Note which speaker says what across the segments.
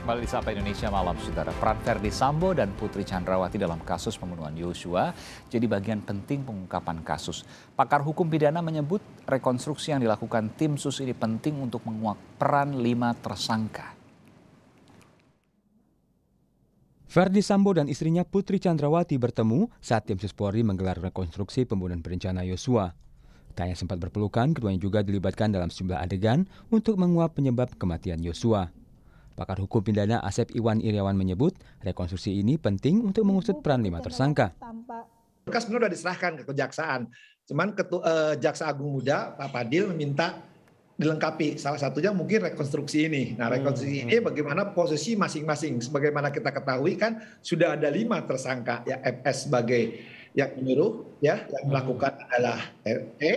Speaker 1: Kembali sampai Sapa Indonesia Malam, Saudara. Peran Verdi Sambo dan Putri Chandrawati dalam kasus pembunuhan Yosua jadi bagian penting pengungkapan kasus. Pakar hukum pidana menyebut rekonstruksi yang dilakukan tim sus ini penting untuk menguak peran lima tersangka.
Speaker 2: Verdi Sambo dan istrinya Putri Chandrawati bertemu saat tim sus Polri menggelar rekonstruksi pembunuhan berencana Yosua. Tak hanya sempat berpelukan, keduanya juga dilibatkan dalam sejumlah adegan untuk menguap penyebab kematian Yosua. Pakar Hukum Pidana Asep Iwan Iriawan menyebut, rekonstruksi ini penting untuk mengusut peran lima tersangka.
Speaker 1: Berkas sebenarnya sudah diserahkan ke kejaksaan. Cuman ketua, eh, Jaksa Agung Muda,
Speaker 3: Pak Padil, meminta dilengkapi. Salah satunya mungkin rekonstruksi ini. Nah, hmm, rekonstruksi hmm. ini bagaimana posisi masing-masing. Sebagaimana kita ketahui kan sudah ada lima tersangka ya FS sebagai yang menyuruh ya yang hmm. melakukan adalah RE,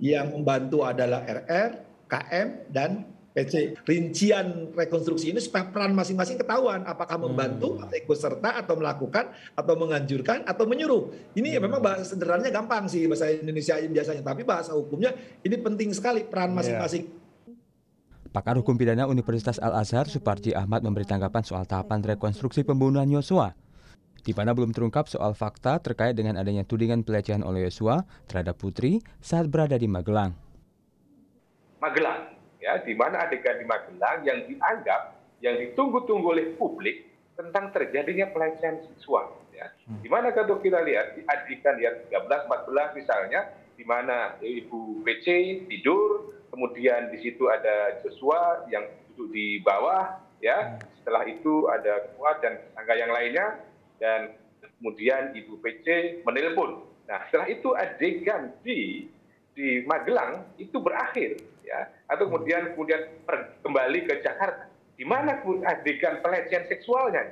Speaker 3: yang membantu adalah RR, KM dan PC rincian rekonstruksi ini supaya peran masing-masing ketahuan apakah hmm. membantu hmm. atau ikut serta atau melakukan atau menganjurkan atau menyuruh ini hmm. memang bahasa sederhananya gampang sih bahasa Indonesia biasanya tapi bahasa hukumnya ini penting sekali peran iya. masing-masing
Speaker 2: Pakar Hukum Pidana Universitas Al-Azhar Suparji Ahmad memberi tanggapan soal tahapan rekonstruksi pembunuhan Yosua di mana belum terungkap soal fakta terkait dengan adanya tudingan pelecehan oleh Yosua terhadap Putri saat berada di Magelang.
Speaker 3: Magelang, ya di mana adegan di Magelang yang dianggap yang ditunggu-tunggu oleh publik tentang terjadinya pelecehan seksual. Ya. Hmm. Di mana kalau kita lihat di adegan yang 13, 14 misalnya, di mana ibu PC tidur, kemudian di situ ada Joshua yang duduk di bawah, ya. Hmm. Setelah itu ada kuat dan tangga yang lainnya, dan kemudian ibu PC menelpon. Nah setelah itu adegan di di Magelang itu berakhir ya atau kemudian kemudian kembali ke Jakarta di mana adegan pelecehan seksualnya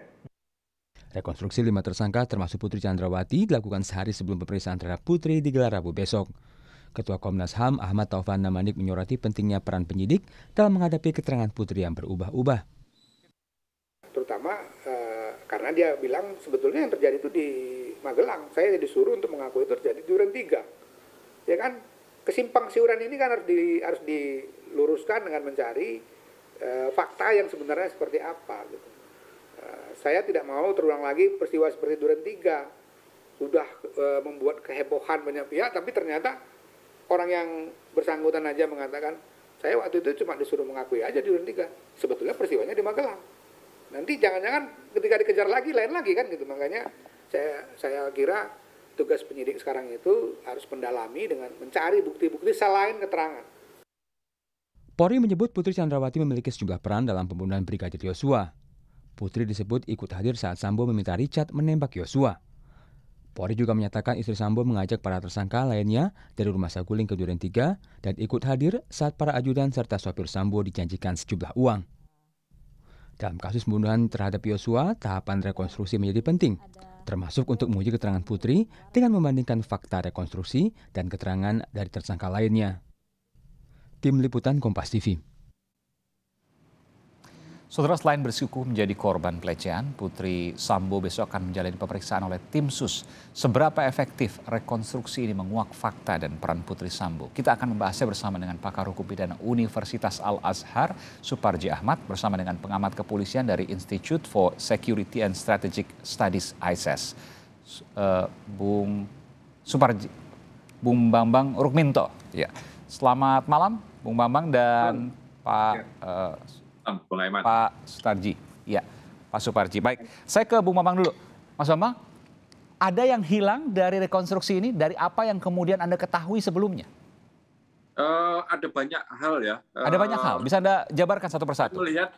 Speaker 2: Rekonstruksi lima tersangka termasuk Putri Chandrawati dilakukan sehari sebelum pemeriksaan terhadap Putri digelar Rabu besok. Ketua Komnas HAM Ahmad Taufan Namanik menyoroti pentingnya peran penyidik dalam menghadapi keterangan Putri yang berubah-ubah.
Speaker 3: Terutama eh, karena dia bilang sebetulnya yang terjadi itu di Magelang. Saya disuruh untuk mengakui itu terjadi di Duren 3 ya kan kesimpang siuran ini kan harus di harus diluruskan dengan mencari e, fakta yang sebenarnya seperti apa gitu. E, saya tidak mau terulang lagi peristiwa seperti Duren Tiga sudah e, membuat kehebohan banyak pihak tapi ternyata orang yang bersangkutan aja mengatakan saya waktu itu cuma disuruh mengakui aja Duren Tiga Sebetulnya peristiwanya di Magelang. Nanti jangan-jangan ketika dikejar lagi lain lagi kan gitu. Makanya saya saya kira tugas penyidik sekarang itu harus mendalami dengan mencari bukti-bukti selain keterangan.
Speaker 2: Polri menyebut Putri Chandrawati memiliki sejumlah peran dalam pembunuhan Brigadir Yosua. Putri disebut ikut hadir saat Sambo meminta Richard menembak Yosua. Polri juga menyatakan istri Sambo mengajak para tersangka lainnya dari rumah Saguling ke Duren 3 dan ikut hadir saat para ajudan serta sopir Sambo dijanjikan sejumlah uang. Dalam kasus pembunuhan terhadap Yosua, tahapan rekonstruksi menjadi penting termasuk untuk menguji keterangan Putri dengan membandingkan fakta rekonstruksi dan keterangan dari tersangka lainnya. Tim Liputan Kompas TV Saudara selain
Speaker 1: bersikuku menjadi korban pelecehan, Putri Sambo besok akan menjalani pemeriksaan oleh tim sus. Seberapa efektif rekonstruksi ini menguak fakta dan peran Putri Sambo? Kita akan membahasnya bersama dengan pakar hukum pidana Universitas Al Azhar, Suparji Ahmad, bersama dengan pengamat kepolisian dari Institute for Security and Strategic Studies ISIS, e uh, eh, Bung Suparji, Bung Bambang Rukminto. Ya. Selamat malam, Bung Bambang dan Pak. Uh, malam Bung Aiman. Pak Sutarji, ya. Pak Suparji. Baik, saya ke Bung Mamang dulu. Mas Mamang, ada yang hilang dari rekonstruksi ini dari apa yang kemudian Anda ketahui sebelumnya? Uh, ada banyak hal ya. Uh, ada banyak hal, eh, bisa Anda jabarkan satu persatu? Saya melihat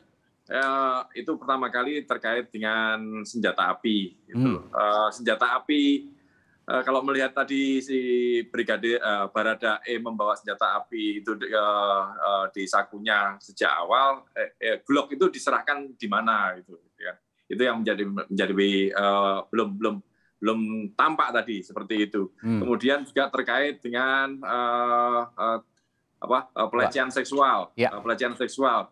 Speaker 1: uh,
Speaker 4: itu pertama kali terkait dengan senjata api. Gitu. Hmm. Uh, senjata api Eh, kalau melihat tadi si brigadir uh, Barada E membawa senjata api itu uh, uh, di sakunya sejak awal, eh, eh, Glock itu diserahkan di mana gitu, ya. Itu yang menjadi menjadi uh, belum belum belum tampak tadi seperti itu. Hmm. Kemudian juga terkait dengan uh, uh, apa uh, pelecehan seksual, ya. uh, pelecehan seksual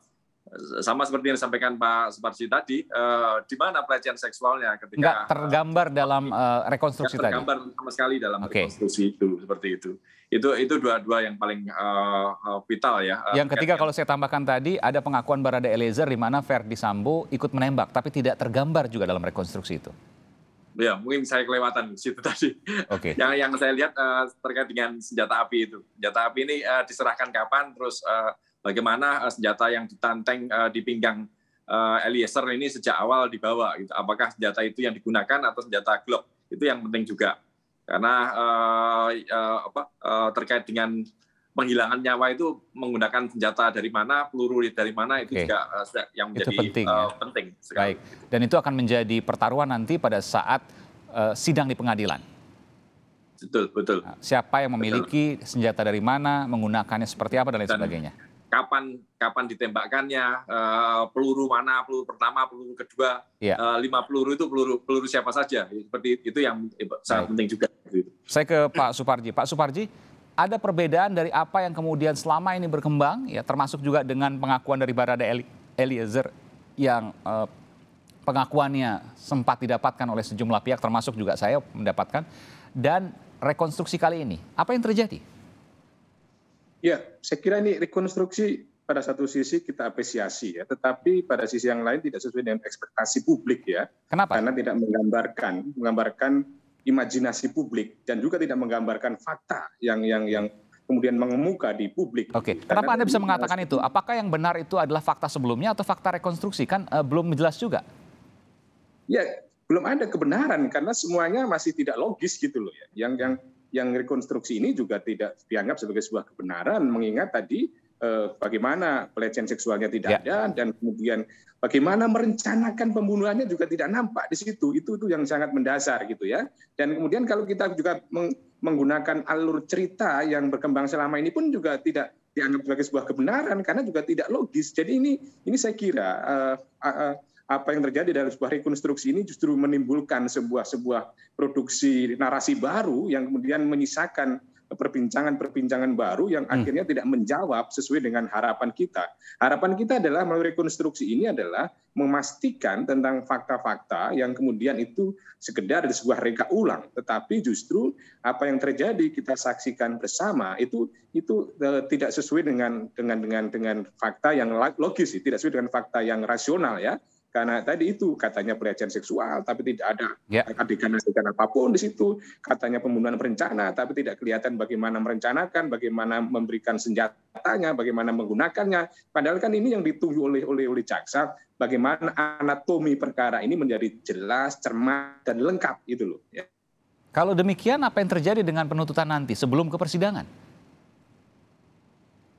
Speaker 4: sama seperti yang disampaikan Pak Suparji tadi, uh, di mana pelecehan seksualnya ketika Enggak
Speaker 1: tergambar uh, dalam uh, rekonstruksi tadi. Tergambar sama sekali dalam okay. rekonstruksi itu seperti itu.
Speaker 4: Itu itu dua-dua yang paling uh, vital ya. Yang ketiga
Speaker 1: kalau saya tambahkan tadi ada pengakuan Barada Eliezer di mana Verdi Sambo ikut menembak tapi tidak tergambar juga dalam rekonstruksi itu.
Speaker 4: Ya, mungkin saya kelewatan situ tadi. Okay. yang yang saya lihat uh, terkait dengan senjata api itu. Senjata api ini uh, diserahkan kapan terus uh, bagaimana eh, senjata yang ditanteng eh, di pinggang eh, Eliezer ini sejak awal dibawa gitu. Apakah senjata itu yang digunakan atau senjata Glock? Itu yang penting juga. Karena uh, uh, apa uh, terkait dengan penghilangan nyawa itu menggunakan senjata dari mana, peluru dari mana itu okay. juga uh, yang menjadi itu penting, uh, ya? penting
Speaker 1: Baik. Dan itu akan menjadi pertaruhan nanti pada saat uh, sidang di pengadilan. Betul, betul. Nah, siapa yang memiliki betul. senjata dari mana, menggunakannya seperti apa dan lain dan, sebagainya
Speaker 4: kapan kapan ditembakkannya, uh, peluru mana, peluru pertama, peluru kedua, ya. uh, lima peluru itu peluru peluru siapa saja. Seperti itu yang sangat penting juga.
Speaker 1: Saya ke Pak Suparji. Pak Suparji, ada perbedaan dari apa yang kemudian selama ini berkembang, ya termasuk juga dengan pengakuan dari Barada Eli Eliezer yang uh, pengakuannya sempat didapatkan oleh sejumlah pihak, termasuk juga saya mendapatkan, dan rekonstruksi kali ini, apa yang terjadi?
Speaker 3: ya saya kira ini rekonstruksi pada satu sisi kita apresiasi ya, tetapi pada sisi yang lain tidak sesuai dengan ekspektasi publik ya. Kenapa? Karena tidak menggambarkan menggambarkan imajinasi publik dan juga tidak menggambarkan fakta yang yang yang kemudian mengemuka di publik.
Speaker 1: Oke, okay. kenapa Anda bisa mengatakan itu? Apakah yang benar itu adalah fakta sebelumnya atau fakta rekonstruksi? Kan eh, belum jelas juga.
Speaker 3: Ya, belum ada kebenaran karena semuanya masih tidak logis gitu loh ya. Yang yang yang rekonstruksi ini juga tidak dianggap sebagai sebuah kebenaran mengingat tadi eh, bagaimana pelecehan seksualnya tidak ya. ada dan kemudian bagaimana merencanakan pembunuhannya juga tidak nampak di situ itu itu yang sangat mendasar gitu ya dan kemudian kalau kita juga meng, menggunakan alur cerita yang berkembang selama ini pun juga tidak dianggap sebagai sebuah kebenaran karena juga tidak logis jadi ini ini saya kira eh, eh, apa yang terjadi dalam sebuah rekonstruksi ini justru menimbulkan sebuah sebuah produksi narasi baru yang kemudian menyisakan perbincangan-perbincangan baru yang hmm. akhirnya hmm. tidak menjawab sesuai dengan harapan kita. Harapan kita adalah melalui rekonstruksi ini adalah memastikan tentang fakta-fakta yang kemudian itu sekedar di sebuah reka ulang, tetapi justru apa yang terjadi kita saksikan bersama itu itu uh, tidak sesuai dengan dengan dengan dengan fakta yang logis, tidak sesuai dengan fakta yang rasional ya karena tadi itu katanya pelecehan seksual tapi tidak ada yeah. adegan-adegan apapun di situ katanya pembunuhan berencana tapi tidak kelihatan bagaimana merencanakan bagaimana memberikan senjatanya bagaimana menggunakannya padahal kan ini yang dituju oleh oleh oleh jaksa bagaimana anatomi perkara ini menjadi jelas cermat dan lengkap itu loh ya.
Speaker 1: kalau demikian apa yang terjadi dengan penuntutan nanti sebelum ke persidangan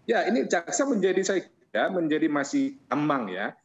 Speaker 3: ya ini jaksa menjadi saya ya, menjadi masih amang ya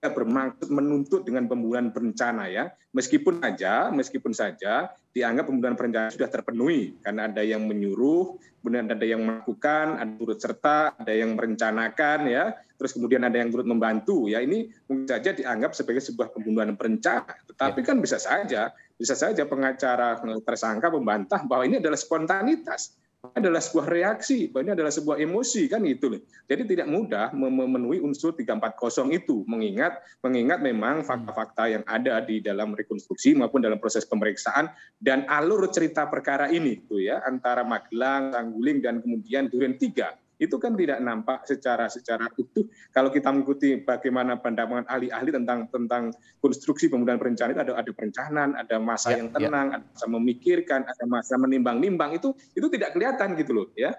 Speaker 3: tidak bermaksud menuntut dengan pembunuhan berencana ya. Meskipun saja, meskipun saja dianggap pembunuhan berencana sudah terpenuhi karena ada yang menyuruh, kemudian ada yang melakukan, ada turut serta, ada yang merencanakan ya, terus kemudian ada yang turut membantu ya. Ini mungkin saja dianggap sebagai sebuah pembunuhan berencana. Tetapi ya. kan bisa saja, bisa saja pengacara tersangka membantah bahwa ini adalah spontanitas adalah sebuah reaksi, ini adalah sebuah emosi kan itu, loh. Jadi tidak mudah memenuhi unsur 340 itu mengingat mengingat memang hmm. fakta-fakta yang ada di dalam rekonstruksi maupun dalam proses pemeriksaan dan alur cerita perkara ini tuh gitu ya antara Magelang, Tangguling dan kemudian Duren 3 itu kan tidak nampak secara secara utuh kalau kita mengikuti bagaimana pandangan ahli-ahli tentang tentang konstruksi pembunuhan perencanaan itu ada ada perencanaan, ada masa ya, yang ya. tenang, ya. ada masa memikirkan, ada masa menimbang-nimbang itu itu tidak kelihatan gitu loh ya.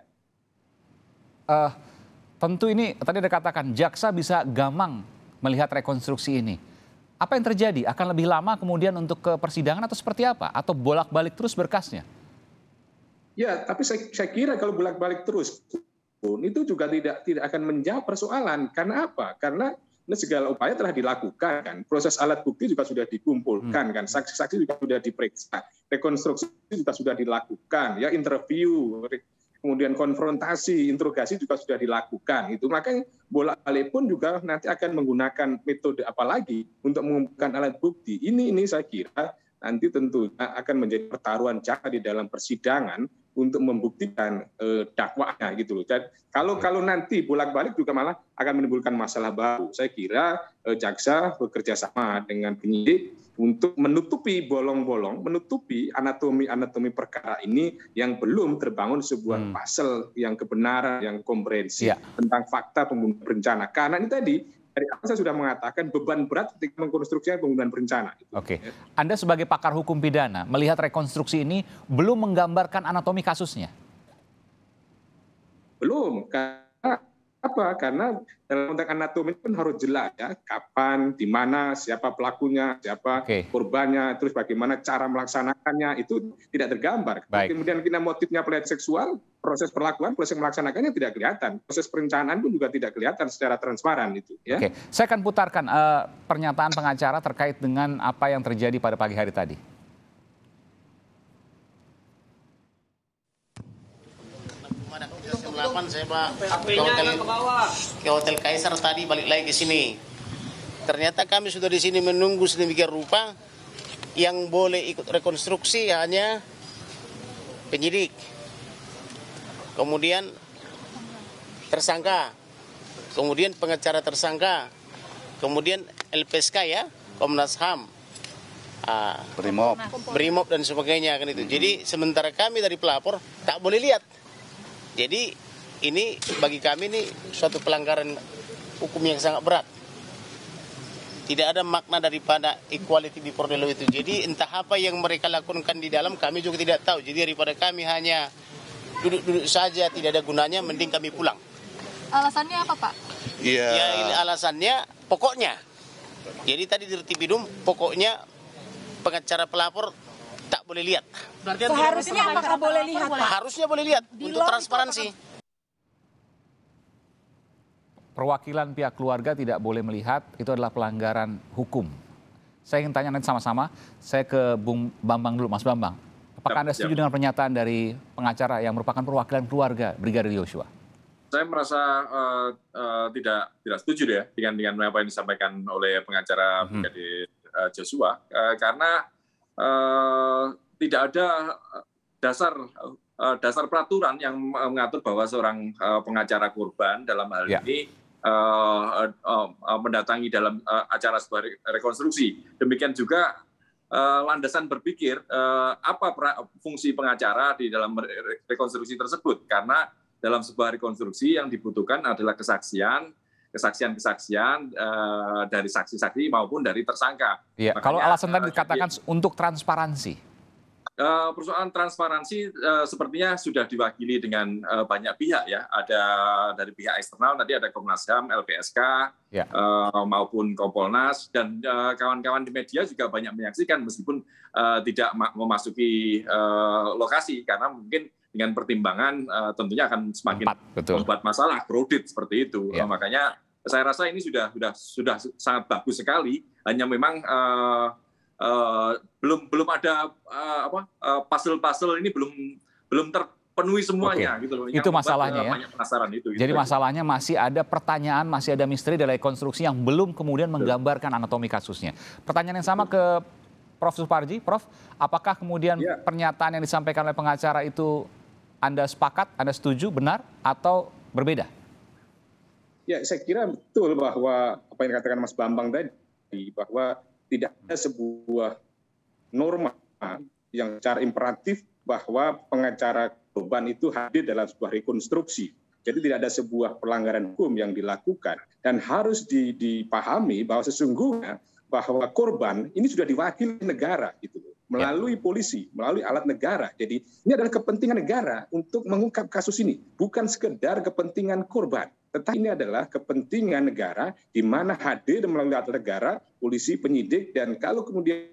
Speaker 1: Uh, tentu ini tadi ada katakan jaksa bisa gamang melihat rekonstruksi ini. Apa yang terjadi? Akan lebih lama kemudian untuk ke persidangan atau seperti apa? Atau bolak-balik terus berkasnya?
Speaker 3: Ya, tapi saya, saya kira kalau bolak-balik terus pun itu juga tidak tidak akan menjawab persoalan. Karena apa? Karena segala upaya telah dilakukan kan. Proses alat bukti juga sudah dikumpulkan hmm. kan. Saksi-saksi juga sudah diperiksa. Rekonstruksi juga sudah dilakukan ya interview kemudian konfrontasi, interogasi juga sudah dilakukan. Itu makanya bola balik pun juga nanti akan menggunakan metode apa lagi untuk mengumpulkan alat bukti. Ini ini saya kira nanti tentu akan menjadi pertaruhan jaksa di dalam persidangan untuk membuktikan e, eh, dakwaannya gitu loh. Dan kalau iya. kalau nanti bolak-balik juga malah akan menimbulkan masalah baru. Saya kira e, jaksa bekerja sama dengan penyidik untuk menutupi bolong-bolong, menutupi anatomi-anatomi perkara ini yang belum terbangun sebuah hmm. puzzle yang kebenaran, yang komprehensif ya. tentang fakta pembunuhan berencana. Karena ini tadi dari awal saya sudah mengatakan beban berat ketika mengkonstruksi pembunuhan berencana. Gitu.
Speaker 1: Oke, Anda sebagai pakar hukum pidana melihat rekonstruksi ini belum menggambarkan anatomi kasusnya? Belum,
Speaker 3: karena apa? Karena dalam konteks anatomi pun harus jelas ya, kapan, di mana, siapa pelakunya, siapa okay. korbannya, terus bagaimana cara melaksanakannya itu tidak tergambar. Baik. Kemudian kita motifnya pelecehan seksual, proses perlakuan, proses melaksanakannya tidak kelihatan, proses perencanaan pun juga tidak kelihatan secara transparan itu. Ya.
Speaker 1: Oke, okay. saya akan putarkan uh, pernyataan pengacara terkait dengan apa yang terjadi pada pagi hari tadi. harapan saya Pak ke hotel, ke hotel Kaisar tadi balik lagi ke sini. Ternyata kami sudah di sini menunggu sedemikian rupa yang boleh ikut rekonstruksi hanya penyidik. Kemudian tersangka, kemudian pengacara tersangka, kemudian LPSK ya, Komnas HAM, ah, Brimob, Brimob dan sebagainya kan itu. Mm -hmm. Jadi mm-hmm. sementara kami dari pelapor tak boleh lihat. Jadi ini bagi kami ini suatu pelanggaran hukum yang sangat berat. Tidak ada makna daripada equality di law itu. Jadi entah apa yang mereka lakukan di dalam kami juga tidak tahu. Jadi daripada kami hanya duduk-duduk saja tidak ada gunanya, mending kami pulang. Alasannya apa Pak? Iya. Ya, alasannya pokoknya. Jadi tadi di Rtipidum pokoknya pengacara pelapor tak boleh lihat.
Speaker 2: Berarti seharusnya apakah boleh
Speaker 1: lihat? Pak? Harusnya boleh lihat di untuk transparansi perwakilan pihak keluarga tidak boleh melihat itu adalah pelanggaran hukum. Saya ingin tanya nanti sama-sama, saya ke Bung Bambang dulu, Mas Bambang. Apakah ya, Anda setuju ya. dengan pernyataan dari pengacara yang merupakan perwakilan keluarga Brigadir Yosua?
Speaker 4: Saya merasa uh, uh, tidak tidak setuju ya dengan dengan apa yang disampaikan oleh pengacara mhm. Brigadir hmm. Joshua uh, karena uh, tidak ada dasar uh, dasar peraturan yang mengatur bahwa seorang uh, pengacara korban dalam hal ya. ini uh, uh, uh, mendatangi dalam uh, acara sebuah rekonstruksi. Demikian juga uh, landasan berpikir uh, apa fungsi pengacara di dalam rekonstruksi tersebut karena dalam sebuah rekonstruksi yang dibutuhkan adalah kesaksian kesaksian-kesaksian uh, dari saksi-saksi maupun dari tersangka.
Speaker 1: Iya, kalau alasan tadi dikatakan untuk transparansi.
Speaker 4: Perusahaan persoalan transparansi eh, sepertinya sudah diwakili dengan eh, banyak pihak ya. Ada dari pihak eksternal tadi ada Komnas HAM, LPSK ya. Eh, maupun Kompolnas dan kawan-kawan di media juga banyak menyaksikan meskipun tidak memasuki lokasi karena mungkin dengan pertimbangan tentunya akan semakin membuat masalah crowded seperti itu. Ya. makanya saya rasa ini sudah sudah sudah sangat bagus sekali. Hanya memang uh, belum belum ada uh, apa uh, puzzle-puzzle ini belum belum terpenuhi semuanya Oke. gitu loh. Itu masalahnya ya. penasaran itu. Gitu Jadi masalahnya
Speaker 1: masih ada pertanyaan, masih ada misteri dari konstruksi yang belum kemudian menggambarkan anatomi kasusnya. Pertanyaan yang sama ke Prof Suparji, Prof, apakah kemudian ya. pernyataan yang disampaikan oleh pengacara itu Anda sepakat, Anda setuju, benar atau berbeda?
Speaker 3: Ya, saya kira betul bahwa apa yang dikatakan Mas Bambang tadi bahwa tidak ada sebuah norma yang secara imperatif bahwa pengacara korban itu hadir dalam sebuah rekonstruksi. Jadi tidak ada sebuah pelanggaran hukum yang dilakukan dan harus dipahami bahwa sesungguhnya bahwa korban ini sudah diwakili negara gitu ya. melalui polisi, melalui alat negara. Jadi ini adalah kepentingan negara untuk mengungkap kasus ini, bukan sekedar kepentingan korban tetapi ini adalah kepentingan negara di mana hadir melalui alat negara, polisi, penyidik, dan kalau kemudian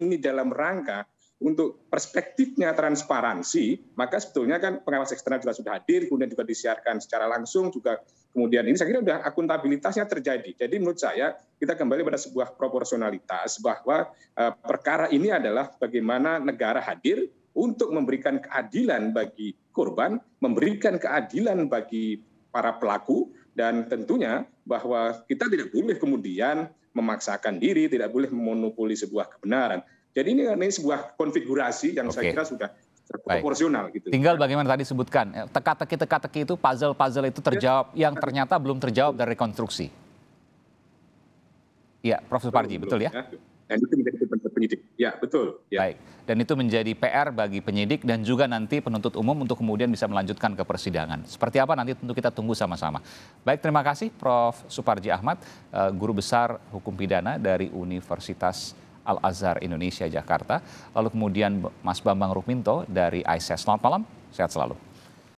Speaker 3: ini dalam rangka untuk perspektifnya transparansi, maka sebetulnya kan pengawas eksternal juga sudah hadir, kemudian juga disiarkan secara langsung, juga kemudian ini saya kira sudah akuntabilitasnya terjadi. Jadi menurut saya kita kembali pada sebuah proporsionalitas bahwa eh, perkara ini adalah bagaimana negara hadir untuk memberikan keadilan bagi korban, memberikan keadilan bagi para pelaku dan tentunya bahwa kita tidak boleh kemudian memaksakan diri, tidak boleh memonopoli sebuah kebenaran. Jadi ini, ini sebuah konfigurasi yang okay. saya kira sudah proporsional gitu. Tinggal
Speaker 1: bagaimana tadi sebutkan eh, teka-teki teka-teki itu puzzle-puzzle itu terjawab ya. yang ternyata belum terjawab dari rekonstruksi. Iya, Prof. Suparji, betul, betul ya? ya. Dan itu menjadi penyidik. Ya, betul. Ya. Baik. Dan itu menjadi PR bagi penyidik dan juga nanti penuntut umum untuk kemudian bisa melanjutkan ke persidangan. Seperti apa nanti tentu kita tunggu sama-sama. Baik, terima kasih Prof. Suparji Ahmad, eh, guru besar hukum pidana dari Universitas Al Azhar Indonesia Jakarta. Lalu kemudian Mas Bambang Rukminto dari ISES. E Selamat malam, sehat selalu.